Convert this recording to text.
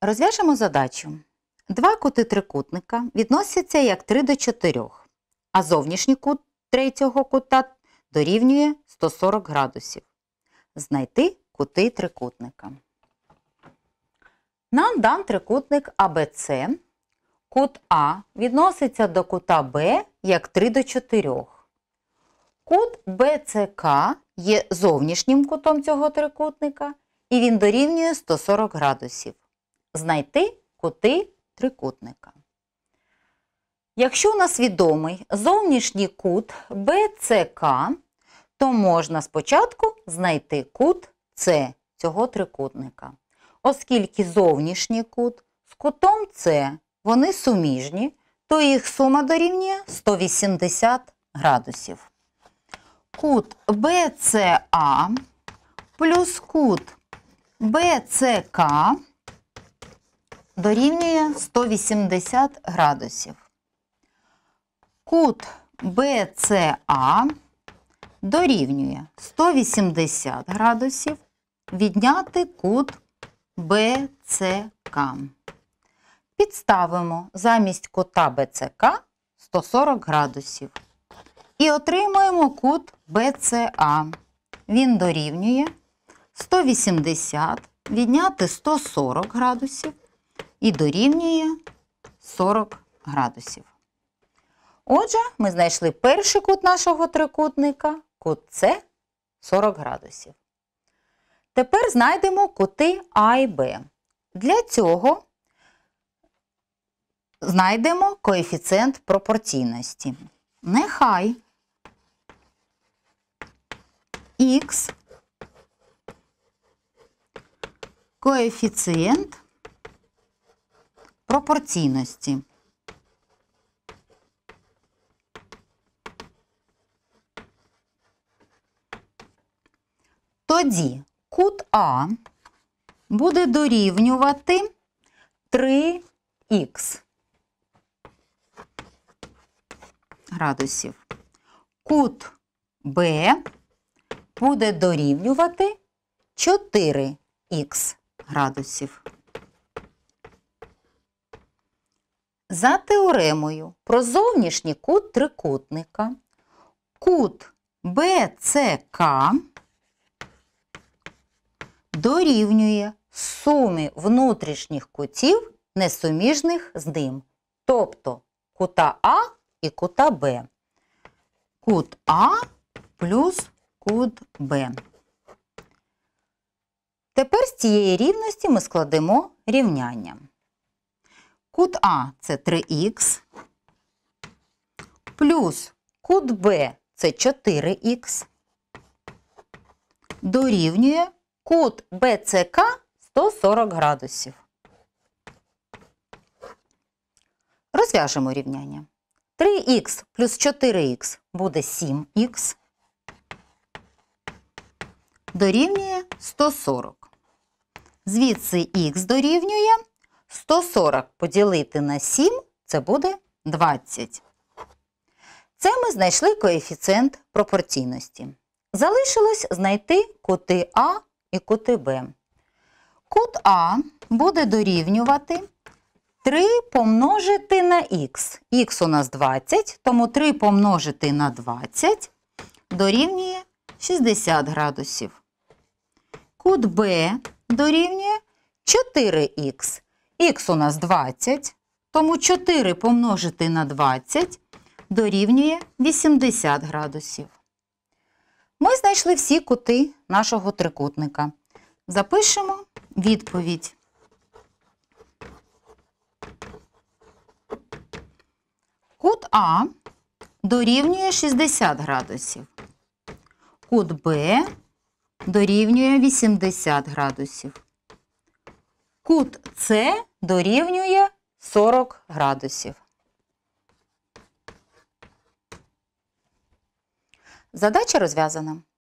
Розв'яжемо задачу. Два кути трикутника відносяться як 3 до 4, а зовнішній кут третього кута дорівнює 140 градусів. Знайти кути трикутника. Нам дан трикутник АБЦ. Кут А відноситься до кута Б як 3 до 4. Кут БЦК є зовнішнім кутом цього трикутника, і він дорівнює 140 градусів знайти кути трикутника. Якщо у нас відомий зовнішній кут БЦК, то можна спочатку знайти кут С цього трикутника. Оскільки зовнішній кут з кутом С вони суміжні, то їх сума дорівнює 180 градусів. Кут БЦА плюс кут БЦК дорівнює 180 градусів. Кут BCA дорівнює 180 градусів відняти кут БЦК. Підставимо замість кута БЦК 140 градусів. І отримуємо кут BCA. Він дорівнює 180 відняти 140 градусів і дорівнює 40 градусів. Отже, ми знайшли перший кут нашого трикутника, кут С 40 градусів. Тепер знайдемо кути А і Б. Для цього знайдемо коефіцієнт пропорційності. Нехай Х коефіцієнт пропорційності. Тоді кут А буде дорівнювати 3х градусів. Кут Б буде дорівнювати 4х градусів. За теоремою про зовнішній кут трикутника, кут БЦК дорівнює сумі внутрішніх кутів, несуміжних з ним, тобто кута А і кута Б. Кут А плюс кут Б. Тепер з цієї рівності ми складемо рівняння. Кут А це 3х, плюс кут Б це 4х, дорівнює кут БЦК 140 градусів. Розв'яжемо рівняння. 3х плюс 4х буде 7х. Дорівнює 140. Звідси х дорівнює 140 поділити на 7 це буде 20. Це ми знайшли коефіцієнт пропорційності. Залишилось знайти кути А і кути Б. Кут А буде дорівнювати 3 помножити на х. Х у нас 20, тому 3 помножити на 20 дорівнює 60 градусів. Кут Б дорівнює 4х. Х у нас 20, тому 4 помножити на 20 дорівнює 80 градусів. Ми знайшли всі кути нашого трикутника. Запишемо відповідь. Кут А дорівнює 60 градусів. Кут Б дорівнює 80 градусів. Кут С дорівнює 40 градусів. Задача розв'язана.